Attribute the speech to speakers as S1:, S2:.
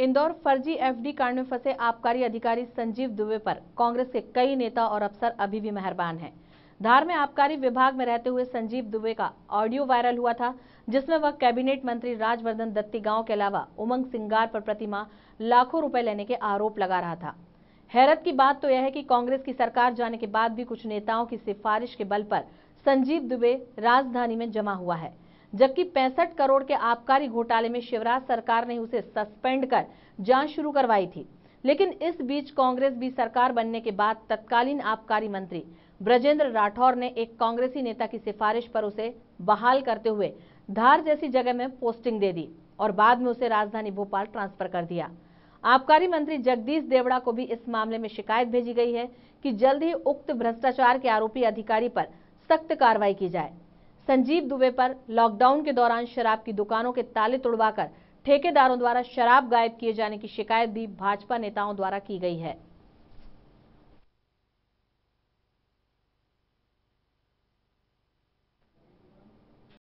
S1: इंदौर फर्जी एफडी कांड में फंसे आबकारी अधिकारी संजीव दुबे पर कांग्रेस के कई नेता और अफसर अभी भी मेहरबान हैं। धार में आबकारी विभाग में रहते हुए संजीव दुबे का ऑडियो वायरल हुआ था जिसमें वह कैबिनेट मंत्री राजवर्धन दत्ती गांव के अलावा उमंग सिंगार पर प्रतिमा लाखों रुपए लेने के आरोप लगा रहा था हैरत की बात तो यह है कि कांग्रेस की सरकार जाने के बाद भी कुछ नेताओं की सिफारिश के बल पर संजीव दुबे राजधानी में जमा हुआ है जबकि पैंसठ करोड़ के आबकारी घोटाले में शिवराज सरकार ने उसे सस्पेंड कर जांच शुरू करवाई थी लेकिन इस बीच कांग्रेस भी सरकार बनने के बाद तत्कालीन आबकारी मंत्री ब्रजेंद्र राठौर ने एक कांग्रेसी नेता की सिफारिश पर उसे बहाल करते हुए धार जैसी जगह में पोस्टिंग दे दी और बाद में उसे राजधानी भोपाल ट्रांसफर कर दिया आबकारी मंत्री जगदीश देवड़ा को भी इस मामले में शिकायत भेजी गई है कि जल्द ही उक्त भ्रष्टाचार के आरोपी अधिकारी पर सख्त कार्रवाई की जाए संजीव दुबे पर लॉकडाउन के दौरान शराब की दुकानों के ताले तोड़वाकर ठेकेदारों द्वारा शराब गायब किए जाने की शिकायत भी भाजपा नेताओं द्वारा की गई है